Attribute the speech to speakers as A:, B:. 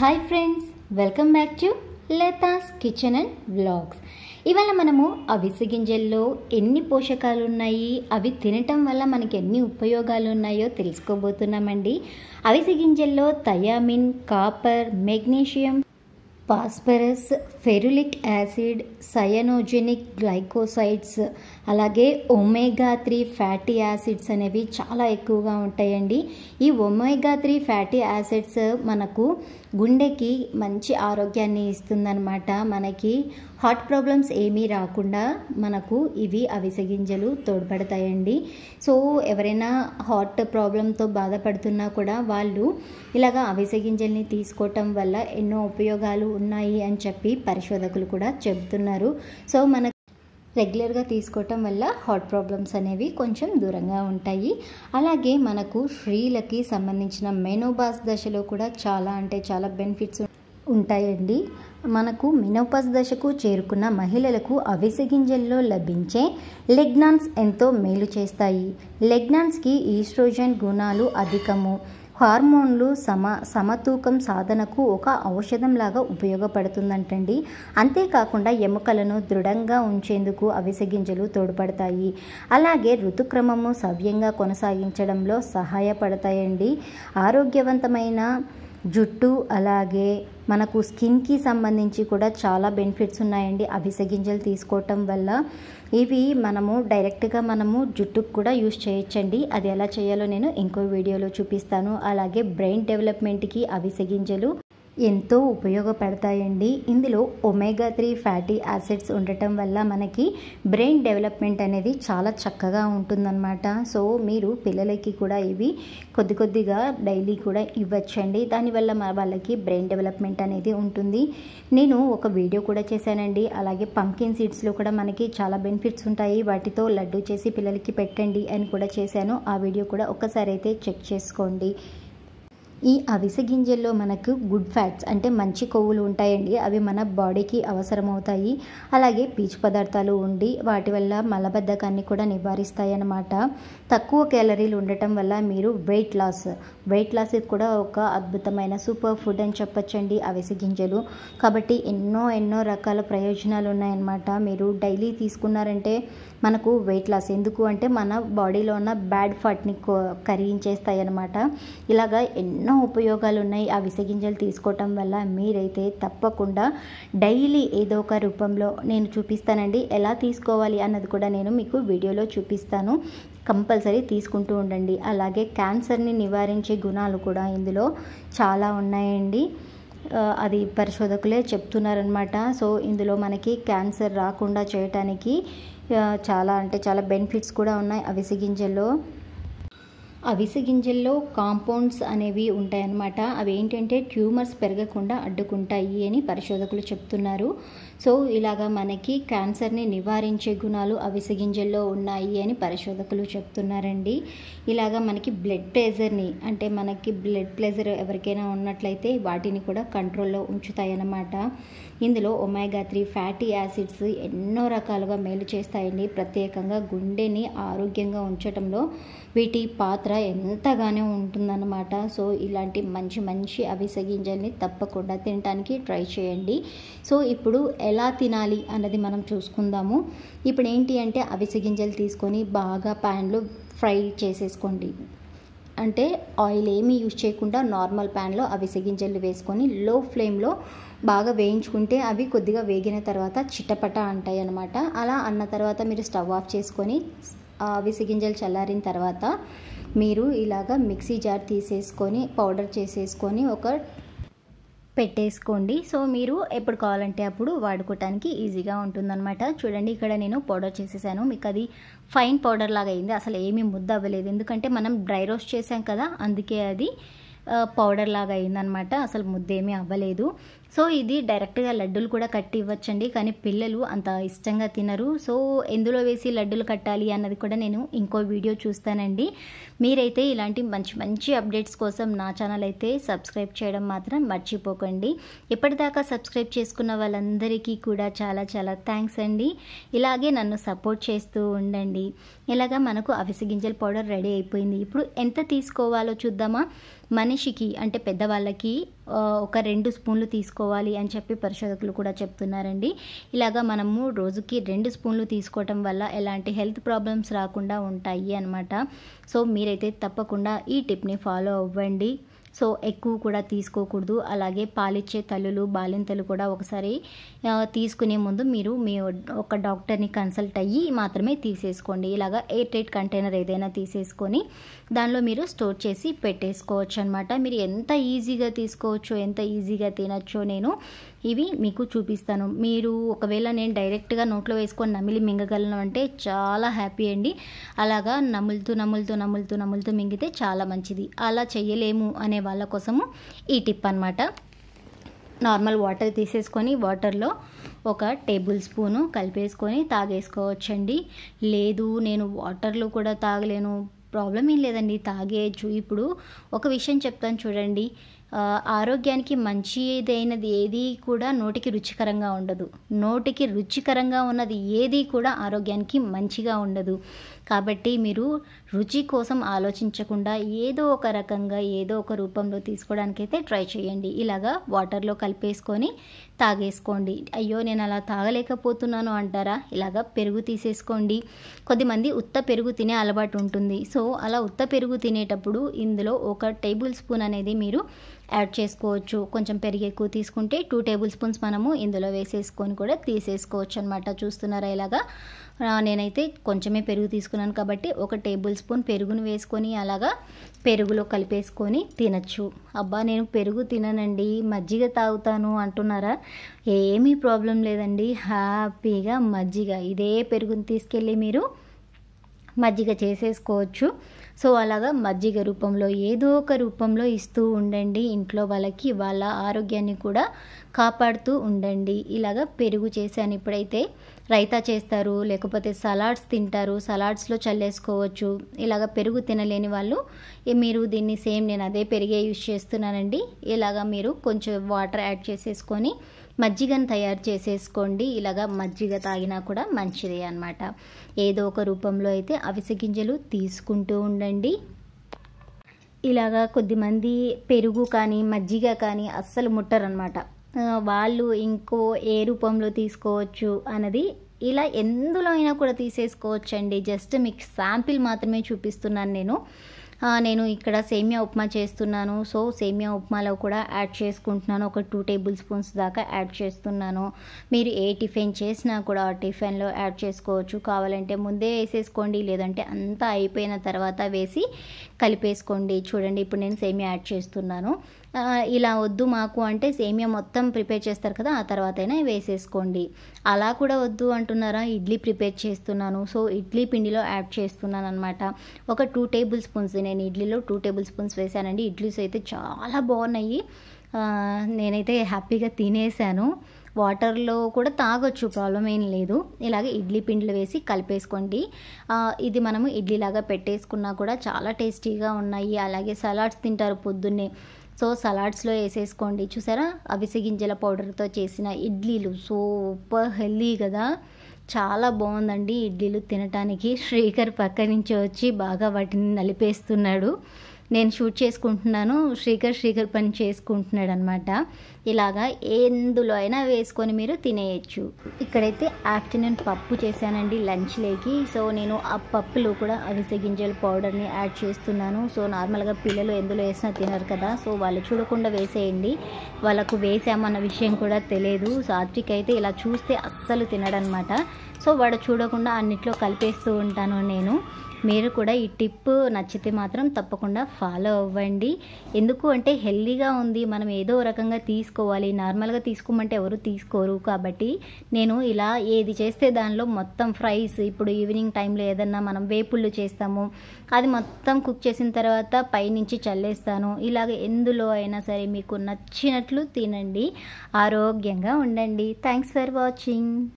A: hi friends welcome back to Latha's kitchen and blogs ఇవాళ మనము అవిసె గింజల్లో ఎన్ని పోషకాలు ఉన్నాయి అవి తినటం వల్ల మనకి ఎన్ని ఉపయోగాలు ఉన్నాయో తెలుసుకోబోతున్నామండి అవిసె గింజల్లో thiamine copper magnesium phosphorus ferulic acid cyanogenic glycosides అలాగే ఒమేగా త్రీ ఫ్యాటీ యాసిడ్స్ అనేవి చాలా ఎక్కువగా ఉంటాయండి ఈ ఒమేగా త్రీ ఫ్యాటీ యాసిడ్స్ మనకు గుండెకి మంచి ఆరోగ్యాన్ని ఇస్తుందన్నమాట మనకి హార్ట్ ప్రాబ్లమ్స్ ఏమీ రాకుండా మనకు ఇవి అవిసె గింజలు తోడ్పడతాయండి సో ఎవరైనా హార్ట్ ప్రాబ్లంతో బాధపడుతున్నా కూడా వాళ్ళు ఇలాగా అవిసె గింజల్ని తీసుకోవటం వల్ల ఎన్నో ఉపయోగాలు ఉన్నాయి అని చెప్పి పరిశోధకులు కూడా చెబుతున్నారు సో మన రెగ్యులర్గా తీసుకోవటం వల్ల హార్ట్ ప్రాబ్లమ్స్ అనేవి కొంచెం దూరంగా ఉంటాయి అలాగే మనకు స్త్రీలకి సంబంధించిన మెనోబాస్ దశలో కూడా చాలా అంటే చాలా బెనిఫిట్స్ ఉంటాయండి మనకు మెనోపాస్ దశకు చేరుకున్న మహిళలకు గింజల్లో లభించే లెగ్నాన్స్ ఎంతో మేలు చేస్తాయి లెగ్నాన్స్కి ఈస్ట్రోజన్ గుణాలు అధికము హార్మోన్లు సమ సమతూకం సాధనకు ఒక ఔషధంలాగా ఉపయోగపడుతుందంటండి అంతేకాకుండా ఎముకలను దృఢంగా ఉంచేందుకు అవిస గింజలు తోడ్పడతాయి అలాగే ఋతుక్రమము సవ్యంగా కొనసాగించడంలో సహాయపడతాయండి ఆరోగ్యవంతమైన జుట్టు అలాగే మనకు స్కిన్కి సంబంధించి కూడా చాలా బెనిఫిట్స్ ఉన్నాయండి అవిసె గింజలు తీసుకోవటం వల్ల ఇవి మనము డైరెక్ట్గా మనము జుట్టుకు కూడా యూస్ చేయొచ్చండి అది ఎలా చేయాలో నేను ఇంకో వీడియోలో చూపిస్తాను అలాగే బ్రెయిన్ డెవలప్మెంట్కి అవిసె గింజలు ఎంతో ఉపయోగపడతాయండి ఇందులో ఒమేగా త్రీ ఫ్యాటీ యాసిడ్స్ ఉండటం వల్ల మనకి బ్రెయిన్ డెవలప్మెంట్ అనేది చాలా చక్కగా ఉంటుందన్నమాట సో మీరు పిల్లలకి కూడా ఇవి కొద్ది కొద్దిగా డైలీ కూడా ఇవ్వచ్చండి దానివల్ల మా వాళ్ళకి బ్రెయిన్ డెవలప్మెంట్ అనేది ఉంటుంది నేను ఒక వీడియో కూడా చేశానండి అలాగే పంకిన్ సీడ్స్లో కూడా మనకి చాలా బెనిఫిట్స్ ఉంటాయి వాటితో లడ్డు చేసి పిల్లలకి పెట్టండి అని కూడా చేశాను ఆ వీడియో కూడా ఒకసారి అయితే చెక్ చేసుకోండి ఈ అవిసె గింజల్లో మనకు గుడ్ ఫ్యాట్స్ అంటే మంచి కొవ్వులు ఉంటాయండి అవి మన బాడీకి అవసరమవుతాయి అలాగే పీచు పదార్థాలు ఉండి వాటి వల్ల మలబద్ధకాన్ని కూడా నివారిస్తాయి అన్నమాట తక్కువ క్యాలరీలు ఉండటం వల్ల మీరు వెయిట్ లాస్ వెయిట్ లాస్ ఇది కూడా ఒక అద్భుతమైన సూపర్ ఫుడ్ అని చెప్పొచ్చండి అవిసె గింజలు కాబట్టి ఎన్నో ఎన్నో రకాల ప్రయోజనాలు ఉన్నాయన్నమాట మీరు డైలీ తీసుకున్నారంటే మనకు వెయిట్ లాస్ ఎందుకు అంటే మన బాడీలో ఉన్న బ్యాడ్ ఫట్ని కరిగించేస్తాయి అనమాట ఇలాగ ఎన్నో ఉపయోగాలు ఉన్నాయి ఆ విసగింజలు తీసుకోవటం వల్ల మీరైతే తప్పకుండా డైలీ ఏదో ఒక రూపంలో నేను చూపిస్తానండి ఎలా తీసుకోవాలి అన్నది కూడా నేను మీకు వీడియోలో చూపిస్తాను కంపల్సరీ తీసుకుంటూ ఉండండి అలాగే క్యాన్సర్ని నివారించే గుణాలు కూడా ఇందులో చాలా ఉన్నాయండి అది పరిశోధకులే చెప్తున్నారనమాట సో ఇందులో మనకి క్యాన్సర్ రాకుండా చేయటానికి చాలా అంటే చాలా బెనిఫిట్స్ కూడా ఉన్నాయి అవిసె గింజల్లో అవిసె గింజల్లో కాంపౌండ్స్ అనేవి ఉంటాయన్నమాట అవి ఏంటంటే ట్యూమర్స్ పెరగకుండా అడ్డుకుంటాయి అని పరిశోధకులు చెప్తున్నారు సో ఇలాగా మనకి క్యాన్సర్ని నివారించే గుణాలు అవిసె గింజల్లో ఉన్నాయి అని పరిశోధకులు చెప్తున్నారండి ఇలాగా మనకి బ్లడ్ ప్రెజర్ని అంటే మనకి బ్లడ్ ప్రెజర్ ఎవరికైనా ఉన్నట్లయితే వాటిని కూడా కంట్రోల్లో ఉంచుతాయన్నమాట ఇందులో ఒమేగా త్రీ ఫ్యాటీ యాసిడ్స్ ఎన్నో రకాలుగా మేలు చేస్తాయండి ప్రత్యేకంగా గుండెని ఆరోగ్యంగా ఉంచడంలో వీటి పాత్ర ఎంతగానో ఎంతగానే ఉంటుందన్నమాట సో ఇలాంటి మంచి మంచి అవిసె గింజల్ని తప్పకుండా తినడానికి ట్రై చేయండి సో ఇప్పుడు ఎలా తినాలి అన్నది మనం చూసుకుందాము ఇప్పుడు ఏంటి అంటే అవిసె గింజలు తీసుకొని బాగా ప్యాన్లో ఫ్రై చేసేసుకోండి అంటే ఆయిల్ ఏమీ యూజ్ చేయకుండా నార్మల్ ప్యాన్లో అవిసె గింజలు వేసుకొని లో ఫ్లేమ్లో బాగా వేయించుకుంటే అవి కొద్దిగా వేగిన తర్వాత చిట్టపట అంటాయి అనమాట అలా అన్న తర్వాత మీరు స్టవ్ ఆఫ్ చేసుకొని అవిసె గింజలు చల్లారిన తర్వాత మీరు ఇలాగ మిక్సీ జార్ తీసేసుకొని పౌడర్ చేసేసుకొని ఒక పెట్టేసుకోండి సో మీరు ఎప్పుడు కావాలంటే అప్పుడు వాడుకోవటానికి ఈజీగా ఉంటుందన్నమాట చూడండి ఇక్కడ నేను పౌడర్ చేసేసాను మీకు అది ఫైన్ పౌడర్ లాగా అయింది అసలు ఏమీ ముద్ద అవ్వలేదు ఎందుకంటే మనం డ్రై రోస్ట్ చేసాం కదా అందుకే అది పౌడర్ లాగా అయిందనమాట అసలు ముద్దేమీ అవ్వలేదు సో ఇది డైరెక్ట్గా లడ్డూలు కూడా కట్టి ఇవ్వచ్చండి కానీ పిల్లలు అంత ఇష్టంగా తినరు సో ఎందులో వేసి లడ్డూలు కట్టాలి అన్నది కూడా నేను ఇంకో వీడియో చూస్తానండి మీరైతే ఇలాంటి మంచి మంచి అప్డేట్స్ కోసం నా ఛానల్ అయితే సబ్స్క్రైబ్ చేయడం మాత్రం మర్చిపోకండి ఇప్పటిదాకా సబ్స్క్రైబ్ చేసుకున్న వాళ్ళందరికీ కూడా చాలా చాలా థ్యాంక్స్ అండి ఇలాగే నన్ను సపోర్ట్ చేస్తూ ఉండండి ఇలాగా మనకు అవిసి గింజల పౌడర్ రెడీ అయిపోయింది ఇప్పుడు ఎంత తీసుకోవాలో చూద్దామా మనిషికి అంటే పెద్దవాళ్ళకి ఒక రెండు స్పూన్లు తీసుకోవాలి అని చెప్పి పరిశోధకులు కూడా చెప్తున్నారండి ఇలాగా మనము రోజుకి రెండు స్పూన్లు తీసుకోవటం వల్ల ఎలాంటి హెల్త్ ప్రాబ్లమ్స్ రాకుండా ఉంటాయి అనమాట సో మీరైతే తప్పకుండా ఈ టిప్ని ఫాలో అవ్వండి సో ఎక్కువ కూడా తీసుకోకూడదు అలాగే పాలిచ్చే తల్లులు బాలింతలు కూడా ఒకసారి తీసుకునే ముందు మీరు మీ ఒక డాక్టర్ని కన్సల్ట్ అయ్యి మాత్రమే తీసేసుకోండి ఇలాగా ఎయిర్ టైట్ కంటైనర్ ఏదైనా తీసేసుకొని దానిలో మీరు స్టోర్ చేసి పెట్టేసుకోవచ్చు అనమాట మీరు ఎంత ఈజీగా తీసుకోవచ్చు ఎంత ఈజీగా తినచ్చో నేను ఇవి మీకు చూపిస్తాను మీరు ఒకవేళ నేను డైరెక్ట్గా నోట్లో వేసుకొని నమిలి మింగగలను అంటే చాలా హ్యాపీ అండి అలాగా నములుతూ నములుతూ నములుతూ నములుతూ మింగితే చాలా మంచిది అలా చేయలేము అనే వాళ్ళ కోసము ఈ టిప్ అనమాట నార్మల్ వాటర్ తీసేసుకొని వాటర్లో ఒక టేబుల్ స్పూను కలిపేసుకొని తాగేసుకోవచ్చండి లేదు నేను వాటర్లో కూడా తాగలేను ప్రాబ్లం ఏం లేదండి తాగేయచ్చు ఇప్పుడు ఒక విషయం చెప్తాను చూడండి ఆరోగ్యానికి మంచిదైనది ఏది కూడా నోటికి రుచికరంగా ఉండదు నోటికి రుచికరంగా ఉన్నది ఏది కూడా ఆరోగ్యానికి మంచిగా ఉండదు కాబట్టి మీరు రుచి కోసం ఆలోచించకుండా ఏదో ఒక రకంగా ఏదో ఒక రూపంలో తీసుకోవడానికైతే ట్రై చేయండి ఇలాగా వాటర్లో కలిపేసుకొని తాగేసుకోండి అయ్యో నేను అలా తాగలేకపోతున్నాను అంటారా ఇలాగా పెరుగు తీసేసుకోండి కొద్దిమంది ఉత్త పెరుగు తినే అలవాటు ఉంటుంది సో అలా ఉత్త పెరుగు తినేటప్పుడు ఇందులో ఒక టేబుల్ స్పూన్ అనేది మీరు యాడ్ చేసుకోవచ్చు కొంచెం పెరిగి ఎక్కువ తీసుకుంటే టూ టేబుల్ స్పూన్స్ మనము ఇందులో వేసేసుకొని కూడా తీసేసుకోవచ్చు అనమాట చూస్తున్నారా ఇలాగా నేనైతే కొంచెమే పెరుగు తీసుకున్నాను కాబట్టి ఒక టేబుల్ స్పూన్ పెరుగును వేసుకొని అలాగా పెరుగులో కలిపేసుకొని తినచ్చు అబ్బా నేను పెరుగు తిననండి మజ్జిగ తాగుతాను అంటున్నారా ఏమీ ప్రాబ్లం లేదండి హ్యాపీగా మజ్జిగ ఇదే పెరుగును తీసుకెళ్ళి మీరు మజ్జిగ చేసేసుకోవచ్చు సో అలాగా మజ్జిగ రూపంలో ఏదో ఒక రూపంలో ఇస్తూ ఉండండి ఇంట్లో వాళ్ళకి వాళ్ళ ఆరోగ్యాన్ని కూడా కాపాడుతూ ఉండండి ఇలాగా పెరుగు చేశాను ఇప్పుడైతే రైతా చేస్తారు లేకపోతే సలాడ్స్ తింటారు సలాడ్స్లో చల్లేసుకోవచ్చు ఇలాగ పెరుగు తినలేని వాళ్ళు మీరు దీన్ని సేమ్ నేను అదే పెరిగే యూజ్ చేస్తున్నానండి ఇలాగ మీరు కొంచెం వాటర్ యాడ్ చేసేసుకొని మజ్జిగను తయారు చేసేసుకోండి ఇలాగా మజ్జిగ తాగినా కూడా మంచిదే అనమాట ఏదో ఒక రూపంలో అయితే అవిసె గింజలు తీసుకుంటూ ఉండండి ఇలాగా కొద్దిమంది పెరుగు కానీ మజ్జిగ కానీ అస్సలు ముట్టరనమాట వాళ్ళు ఇంకో ఏ రూపంలో తీసుకోవచ్చు అన్నది ఇలా ఎందులో అయినా కూడా తీసేసుకోవచ్చండి జస్ట్ మీకు శాంపిల్ మాత్రమే చూపిస్తున్నాను నేను నేను ఇక్కడ సేమియా ఉప్మా చేస్తున్నాను సో సేమియా ఉప్మాలో కూడా యాడ్ చేసుకుంటున్నాను ఒక టూ టేబుల్ స్పూన్స్ దాకా యాడ్ చేస్తున్నాను మీరు ఏ టిఫిన్ చేసినా కూడా టిఫిన్లో యాడ్ చేసుకోవచ్చు కావాలంటే ముందే వేసేసుకోండి లేదంటే అంతా అయిపోయిన తర్వాత వేసి కలిపేసుకోండి చూడండి ఇప్పుడు నేను సేమియా యాడ్ చేస్తున్నాను ఇలా వద్దు మాకు అంటే సేమియా మొత్తం ప్రిపేర్ చేస్తారు కదా ఆ తర్వాత అయినా వేసేసుకోండి అలా కూడా వద్దు అంటున్నారా ఇడ్లీ ప్రిపేర్ చేస్తున్నాను సో ఇడ్లీ పిండిలో యాడ్ చేస్తున్నాను అనమాట ఒక టూ టేబుల్ స్పూన్స్ నేను ఇడ్లీలో టూ టేబుల్ స్పూన్స్ వేశానండి ఇడ్లీస్ అయితే చాలా బాగున్నాయి నేనైతే హ్యాపీగా తినేసాను వాటర్లో కూడా తాగొచ్చు ప్రాబ్లం ఏం లేదు ఇలాగే ఇడ్లీ పిండిలు వేసి కలిపేసుకోండి ఇది మనము ఇడ్లీలాగా పెట్టేసుకున్నా కూడా చాలా టేస్టీగా ఉన్నాయి అలాగే సలాడ్స్ తింటారు పొద్దున్నే సో సలాడ్స్లో వేసేసుకోండి చూసారా అవిసె గింజల పౌడర్తో చేసిన ఇడ్లీలు సూపర్ హెల్దీ కదా చాలా బాగుందండి ఇడ్లీలు తినటానికి శ్రీకర్ పక్క నుంచి వచ్చి బాగా వాటిని నలిపేస్తున్నాడు నేను షూట్ చేసుకుంటున్నాను శ్రీకర్ శ్రీకర్ పని చేసుకుంటున్నాడు అనమాట ఇలాగా ఎందులో అయినా వేసుకొని మీరు తినేయచ్చు ఇక్కడైతే ఆఫ్టర్నూన్ పప్పు చేశానండి లంచ్ లేకి సో నేను ఆ పప్పులో కూడా అవిసె గింజల పౌడర్ని యాడ్ చేస్తున్నాను సో నార్మల్గా పిల్లలు ఎందులో వేసినా తినరు కదా సో వాళ్ళు చూడకుండా వేసేయండి వాళ్ళకు వేసామన్న విషయం కూడా తెలియదు సాత్విక్ అయితే ఇలా చూస్తే అస్సలు తినడనమాట సో వాడు చూడకుండా అన్నిట్లో కలిపేస్తూ ఉంటాను నేను మీరు కూడా ఈ టిప్ నచ్చితే మాత్రం తప్పకుండా ఫాలో అవ్వండి ఎందుకు అంటే హెల్దీగా ఉంది మనం ఏదో రకంగా తీసుకోవాలి నార్మల్గా తీసుకోమంటే ఎవరు తీసుకోరు కాబట్టి నేను ఇలా ఏది చేస్తే దానిలో మొత్తం ఫ్రైస్ ఇప్పుడు ఈవినింగ్ టైంలో ఏదన్నా మనం వేపుళ్ళు చేస్తాము అది మొత్తం కుక్ చేసిన తర్వాత పైనుంచి చల్లేస్తాను ఇలాగ ఎందులో అయినా సరే మీకు నచ్చినట్లు తినండి ఆరోగ్యంగా ఉండండి థ్యాంక్స్ ఫర్ వాచింగ్